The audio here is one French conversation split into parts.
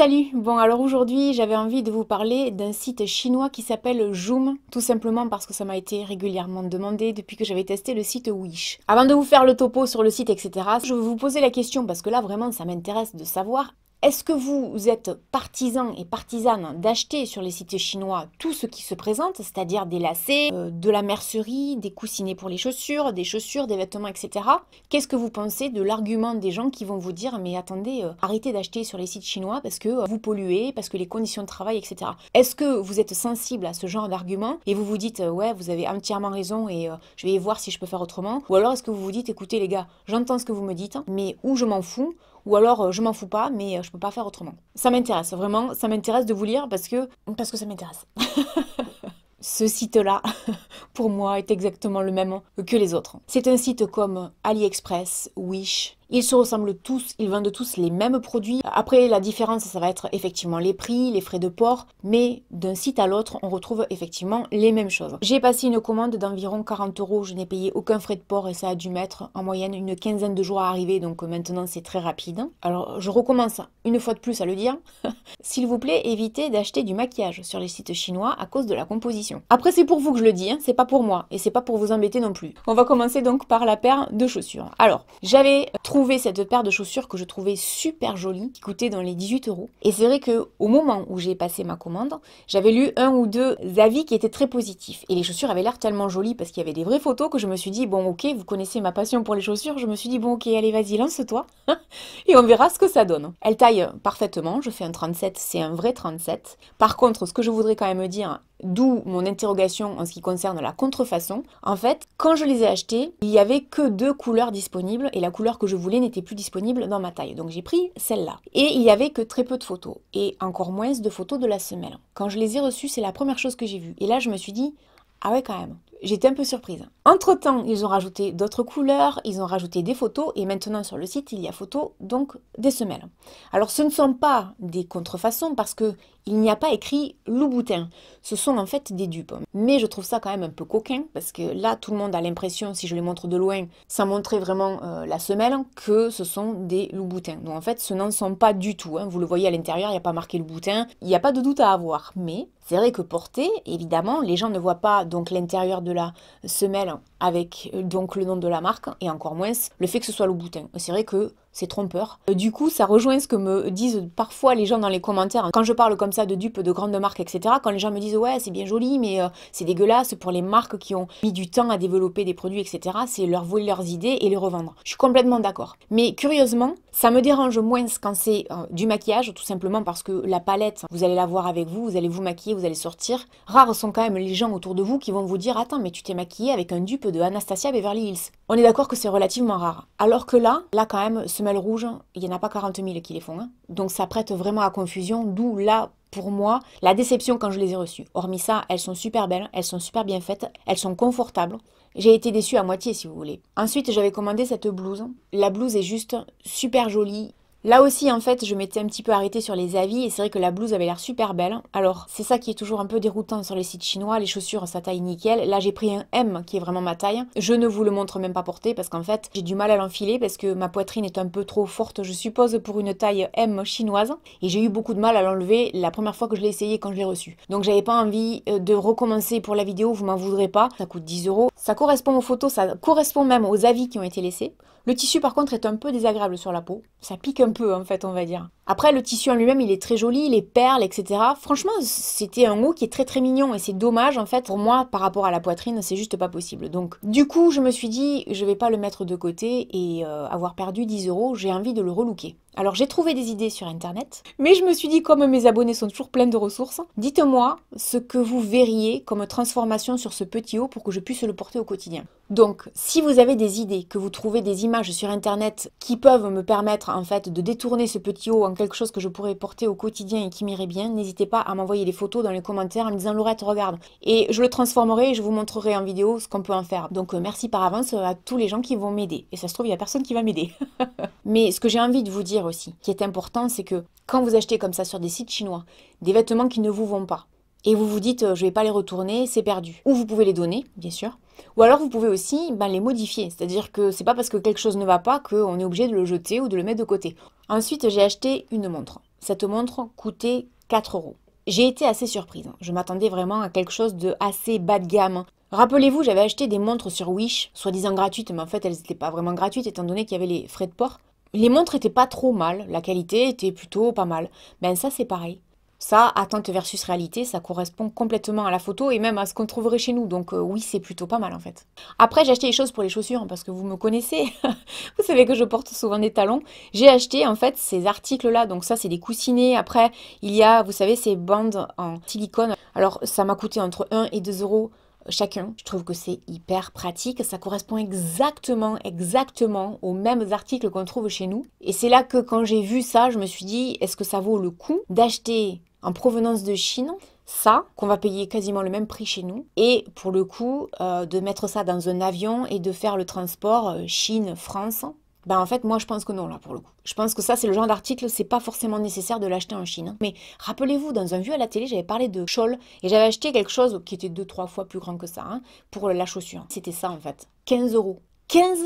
Salut Bon alors aujourd'hui j'avais envie de vous parler d'un site chinois qui s'appelle Zoom, tout simplement parce que ça m'a été régulièrement demandé depuis que j'avais testé le site Wish. Avant de vous faire le topo sur le site etc, je vais vous poser la question parce que là vraiment ça m'intéresse de savoir est-ce que vous êtes partisan et partisane d'acheter sur les sites chinois tout ce qui se présente, c'est-à-dire des lacets, euh, de la mercerie, des coussinets pour les chaussures, des chaussures, des vêtements, etc. Qu'est-ce que vous pensez de l'argument des gens qui vont vous dire mais attendez, euh, arrêtez d'acheter sur les sites chinois parce que euh, vous polluez, parce que les conditions de travail, etc. Est-ce que vous êtes sensible à ce genre d'argument et vous vous dites ouais vous avez entièrement raison et je vais voir si je peux faire autrement Ou alors est-ce que vous vous dites écoutez les gars, j'entends ce que vous me dites, mais où je m'en fous ou alors euh, je m'en fous pas, mais euh, je peux pas faire autrement. Ça m'intéresse, vraiment, ça m'intéresse de vous lire parce que, parce que ça m'intéresse. Ce site-là, pour moi, est exactement le même que les autres. C'est un site comme AliExpress, Wish, ils se ressemblent tous, ils vendent tous les mêmes produits. Après, la différence, ça va être effectivement les prix, les frais de port, mais d'un site à l'autre, on retrouve effectivement les mêmes choses. J'ai passé une commande d'environ 40 euros, je n'ai payé aucun frais de port et ça a dû mettre en moyenne une quinzaine de jours à arriver, donc maintenant c'est très rapide. Alors, je recommence une fois de plus à le dire. S'il vous plaît, évitez d'acheter du maquillage sur les sites chinois à cause de la composition. Après, c'est pour vous que je le dis, hein, c'est pas pour moi et c'est pas pour vous embêter non plus. On va commencer donc par la paire de chaussures. Alors, j'avais trouvé cette paire de chaussures que je trouvais super jolie, qui coûtait dans les 18 euros. Et c'est vrai que au moment où j'ai passé ma commande, j'avais lu un ou deux avis qui étaient très positifs. Et les chaussures avaient l'air tellement jolies parce qu'il y avait des vraies photos que je me suis dit, bon ok, vous connaissez ma passion pour les chaussures, je me suis dit, bon ok, allez vas-y, lance-toi. et on verra ce que ça donne. Elle taille parfaitement, je fais un 37, c'est un vrai 37. Par contre, ce que je voudrais quand même dire, D'où mon interrogation en ce qui concerne la contrefaçon. En fait, quand je les ai achetés, il n'y avait que deux couleurs disponibles et la couleur que je voulais n'était plus disponible dans ma taille. Donc j'ai pris celle-là. Et il n'y avait que très peu de photos et encore moins de photos de la semelle. Quand je les ai reçues, c'est la première chose que j'ai vue. Et là, je me suis dit, ah ouais quand même, j'étais un peu surprise. Entre-temps, ils ont rajouté d'autres couleurs, ils ont rajouté des photos, et maintenant sur le site, il y a photos, donc des semelles. Alors ce ne sont pas des contrefaçons, parce que il n'y a pas écrit Louboutin. Ce sont en fait des dupes. Mais je trouve ça quand même un peu coquin, parce que là, tout le monde a l'impression, si je les montre de loin, sans montrer vraiment euh, la semelle, que ce sont des Louboutins. Donc en fait, ce n'en sont pas du tout. Hein. Vous le voyez à l'intérieur, il n'y a pas marqué boutin Il n'y a pas de doute à avoir. Mais c'est vrai que porté, évidemment, les gens ne voient pas donc l'intérieur de la semelle avec euh, donc le nom de la marque, et encore moins le fait que ce soit Louboutin. C'est vrai que c'est trompeur. Euh, du coup, ça rejoint ce que me disent parfois les gens dans les commentaires. Hein. Quand je parle comme ça de dupes de grandes marques, etc., quand les gens me disent ouais, c'est bien joli, mais euh, c'est dégueulasse pour les marques qui ont mis du temps à développer des produits, etc., c'est leur voler leurs idées et les revendre. Je suis complètement d'accord. Mais curieusement, ça me dérange moins quand c'est euh, du maquillage, tout simplement parce que la palette, vous allez la voir avec vous, vous allez vous maquiller, vous allez sortir. Rares sont quand même les gens autour de vous qui vont vous dire attends, mais tu t'es maquillée avec un dupe de Anastasia Beverly Hills. On est d'accord que c'est relativement rare. Alors que là, là quand même, ce rouge il n'y en a pas 40 000 qui les font. Hein. Donc ça prête vraiment à confusion, d'où là, pour moi, la déception quand je les ai reçues. Hormis ça, elles sont super belles, elles sont super bien faites, elles sont confortables. J'ai été déçue à moitié, si vous voulez. Ensuite, j'avais commandé cette blouse. La blouse est juste super jolie, Là aussi, en fait, je m'étais un petit peu arrêtée sur les avis et c'est vrai que la blouse avait l'air super belle. Alors, c'est ça qui est toujours un peu déroutant sur les sites chinois, les chaussures, ça taille nickel. Là, j'ai pris un M qui est vraiment ma taille. Je ne vous le montre même pas porté parce qu'en fait, j'ai du mal à l'enfiler parce que ma poitrine est un peu trop forte, je suppose, pour une taille M chinoise. Et j'ai eu beaucoup de mal à l'enlever la première fois que je l'ai essayé quand je l'ai reçu. Donc, j'avais pas envie euh, de recommencer pour la vidéo, vous m'en voudrez pas. Ça coûte 10 euros. Ça correspond aux photos, ça correspond même aux avis qui ont été laissés. Le tissu, par contre, est un peu désagréable sur la peau. Ça pique peu en fait, on va dire. Après, le tissu en lui-même, il est très joli, les perles, etc. Franchement, c'était un haut qui est très très mignon et c'est dommage en fait pour moi par rapport à la poitrine, c'est juste pas possible. Donc, du coup, je me suis dit, je vais pas le mettre de côté et euh, avoir perdu 10 euros, j'ai envie de le relooker. Alors j'ai trouvé des idées sur Internet, mais je me suis dit, comme mes abonnés sont toujours pleins de ressources, dites-moi ce que vous verriez comme transformation sur ce petit haut pour que je puisse le porter au quotidien. Donc si vous avez des idées, que vous trouvez des images sur Internet qui peuvent me permettre en fait de détourner ce petit haut en quelque chose que je pourrais porter au quotidien et qui m'irait bien, n'hésitez pas à m'envoyer des photos dans les commentaires en me disant Laurette regarde. Et je le transformerai et je vous montrerai en vidéo ce qu'on peut en faire. Donc euh, merci par avance à tous les gens qui vont m'aider. Et ça se trouve, il n'y a personne qui va m'aider. mais ce que j'ai envie de vous dire, aussi. Ce qui est important, c'est que quand vous achetez comme ça sur des sites chinois, des vêtements qui ne vous vont pas, et vous vous dites euh, je ne vais pas les retourner, c'est perdu. Ou vous pouvez les donner, bien sûr. Ou alors vous pouvez aussi ben, les modifier, c'est-à-dire que c'est pas parce que quelque chose ne va pas qu'on est obligé de le jeter ou de le mettre de côté. Ensuite, j'ai acheté une montre. Cette montre coûtait 4 euros. J'ai été assez surprise. Hein. Je m'attendais vraiment à quelque chose de assez bas de gamme. Hein. Rappelez-vous, j'avais acheté des montres sur Wish, soi-disant gratuites, mais en fait elles n'étaient pas vraiment gratuites étant donné qu'il y avait les frais de port. Les montres étaient pas trop mal, la qualité était plutôt pas mal. mais ben, ça c'est pareil. Ça, attente versus réalité, ça correspond complètement à la photo et même à ce qu'on trouverait chez nous. Donc euh, oui, c'est plutôt pas mal en fait. Après, j'ai acheté des choses pour les chaussures hein, parce que vous me connaissez. vous savez que je porte souvent des talons. J'ai acheté en fait ces articles-là. Donc ça, c'est des coussinets. Après, il y a, vous savez, ces bandes en silicone. Alors ça m'a coûté entre 1 et 2 euros chacun. Je trouve que c'est hyper pratique. Ça correspond exactement, exactement aux mêmes articles qu'on trouve chez nous. Et c'est là que quand j'ai vu ça, je me suis dit, est-ce que ça vaut le coup d'acheter en provenance de Chine ça, qu'on va payer quasiment le même prix chez nous, et pour le coup, euh, de mettre ça dans un avion et de faire le transport euh, Chine-France ben en fait, moi, je pense que non, là, pour le coup. Je pense que ça, c'est le genre d'article, c'est pas forcément nécessaire de l'acheter en Chine. Hein. Mais rappelez-vous, dans un vieux à la télé, j'avais parlé de shawl et j'avais acheté quelque chose qui était deux, trois fois plus grand que ça hein, pour la chaussure. C'était ça, en fait. 15 euros. 15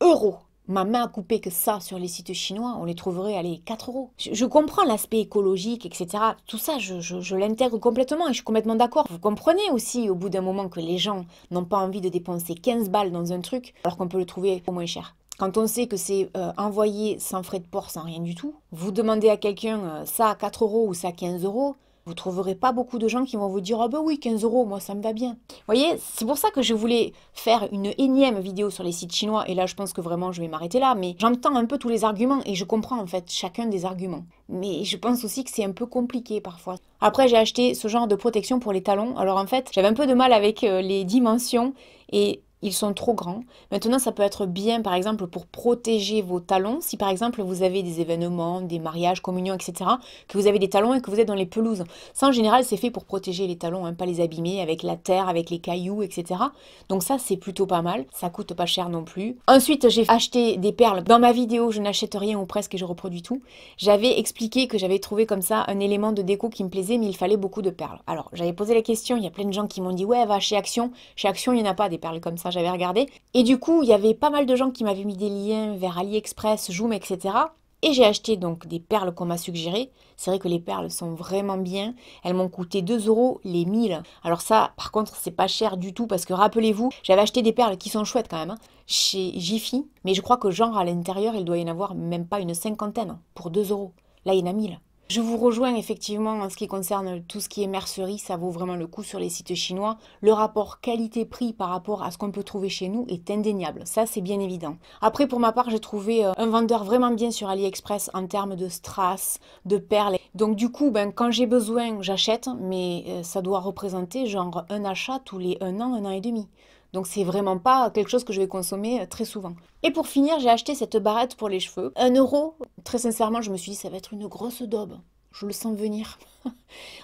euros Ma main a coupé que ça sur les sites chinois, on les trouverait, les 4 euros. Je, comprends l'aspect écologique, etc. Tout ça, je, je, je l'intègre complètement et je suis complètement d'accord. Vous comprenez aussi, au bout d'un moment, que les gens n'ont pas envie de dépenser 15 balles dans un truc alors qu'on peut le trouver au moins cher quand on sait que c'est euh, envoyé sans frais de port, sans rien du tout, vous demandez à quelqu'un euh, ça à 4 euros ou ça à 15 euros, vous trouverez pas beaucoup de gens qui vont vous dire ah ben oui 15 euros moi ça me va bien. Vous voyez c'est pour ça que je voulais faire une énième vidéo sur les sites chinois et là je pense que vraiment je vais m'arrêter là mais j'entends un peu tous les arguments et je comprends en fait chacun des arguments mais je pense aussi que c'est un peu compliqué parfois. Après j'ai acheté ce genre de protection pour les talons alors en fait j'avais un peu de mal avec euh, les dimensions et ils sont trop grands. Maintenant, ça peut être bien, par exemple, pour protéger vos talons. Si, par exemple, vous avez des événements, des mariages, communions, etc., que vous avez des talons et que vous êtes dans les pelouses. Ça, en général, c'est fait pour protéger les talons, hein, pas les abîmer avec la terre, avec les cailloux, etc. Donc ça, c'est plutôt pas mal. Ça coûte pas cher non plus. Ensuite, j'ai acheté des perles. Dans ma vidéo, je n'achète rien ou presque et je reproduis tout. J'avais expliqué que j'avais trouvé comme ça un élément de déco qui me plaisait, mais il fallait beaucoup de perles. Alors, j'avais posé la question, il y a plein de gens qui m'ont dit, ouais, va chez Action. Chez Action, il n'y en a pas des perles comme ça j'avais regardé. Et du coup, il y avait pas mal de gens qui m'avaient mis des liens vers AliExpress, zoom etc. Et j'ai acheté donc des perles qu'on m'a suggérées. C'est vrai que les perles sont vraiment bien. Elles m'ont coûté 2 euros les 1000. Alors ça, par contre, c'est pas cher du tout parce que rappelez-vous, j'avais acheté des perles qui sont chouettes quand même hein, chez Jiffy. Mais je crois que genre à l'intérieur, il doit y en avoir même pas une cinquantaine pour 2 euros. Là, il y en a 1000. Je vous rejoins effectivement en ce qui concerne tout ce qui est mercerie, ça vaut vraiment le coup sur les sites chinois. Le rapport qualité-prix par rapport à ce qu'on peut trouver chez nous est indéniable, ça c'est bien évident. Après pour ma part j'ai trouvé euh, un vendeur vraiment bien sur AliExpress en termes de strass, de perles. Donc du coup ben, quand j'ai besoin j'achète mais euh, ça doit représenter genre un achat tous les un an, un an et demi. Donc c'est vraiment pas quelque chose que je vais consommer euh, très souvent. Et pour finir, j'ai acheté cette barrette pour les cheveux. Un euro. Très sincèrement, je me suis dit ça va être une grosse daube je le sens venir.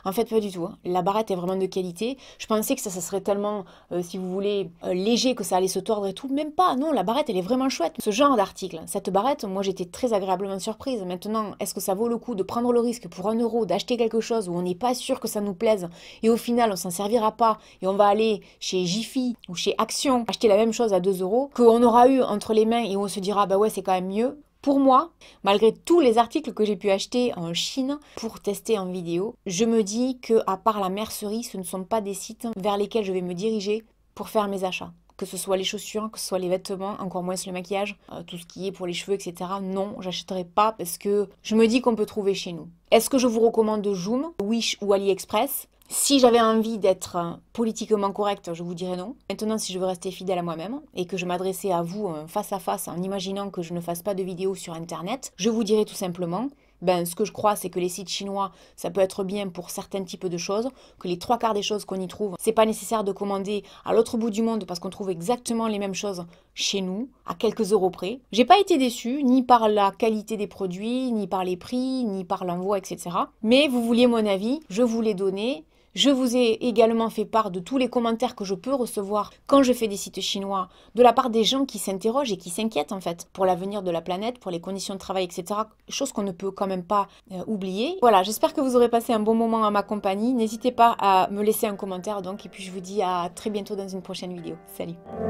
en fait, pas du tout. Hein. La barrette est vraiment de qualité. Je pensais que ça, serait tellement, euh, si vous voulez, euh, léger que ça allait se tordre et tout. Même pas. Non, la barrette, elle est vraiment chouette. Ce genre d'article, cette barrette, moi, j'étais très agréablement surprise. Maintenant, est-ce que ça vaut le coup de prendre le risque pour un euro d'acheter quelque chose où on n'est pas sûr que ça nous plaise et au final, on s'en servira pas et on va aller chez Jiffy ou chez Action acheter la même chose à 2 euros qu'on aura eu entre les mains et où on se dira, bah ouais, c'est quand même mieux pour moi, malgré tous les articles que j'ai pu acheter en Chine pour tester en vidéo, je me dis que à part la mercerie, ce ne sont pas des sites vers lesquels je vais me diriger pour faire mes achats. Que ce soit les chaussures, que ce soit les vêtements, encore moins le maquillage, euh, tout ce qui est pour les cheveux, etc. Non, j'achèterai pas parce que je me dis qu'on peut trouver chez nous. Est-ce que je vous recommande Zoom, Wish ou AliExpress si j'avais envie d'être politiquement correcte, je vous dirais non. Maintenant, si je veux rester fidèle à moi-même et que je m'adressais à vous euh, face à face en imaginant que je ne fasse pas de vidéos sur Internet, je vous dirais tout simplement ben, ce que je crois, c'est que les sites chinois, ça peut être bien pour certains types de choses, que les trois quarts des choses qu'on y trouve, c'est pas nécessaire de commander à l'autre bout du monde parce qu'on trouve exactement les mêmes choses chez nous, à quelques euros près. J'ai pas été déçue, ni par la qualité des produits, ni par les prix, ni par l'envoi, etc. Mais vous vouliez mon avis, je vous l'ai donné, je vous ai également fait part de tous les commentaires que je peux recevoir quand je fais des sites chinois, de la part des gens qui s'interrogent et qui s'inquiètent en fait pour l'avenir de la planète, pour les conditions de travail, etc. Chose qu'on ne peut quand même pas euh, oublier. Voilà, j'espère que vous aurez passé un bon moment à ma compagnie. N'hésitez pas à me laisser un commentaire donc, et puis je vous dis à très bientôt dans une prochaine vidéo. Salut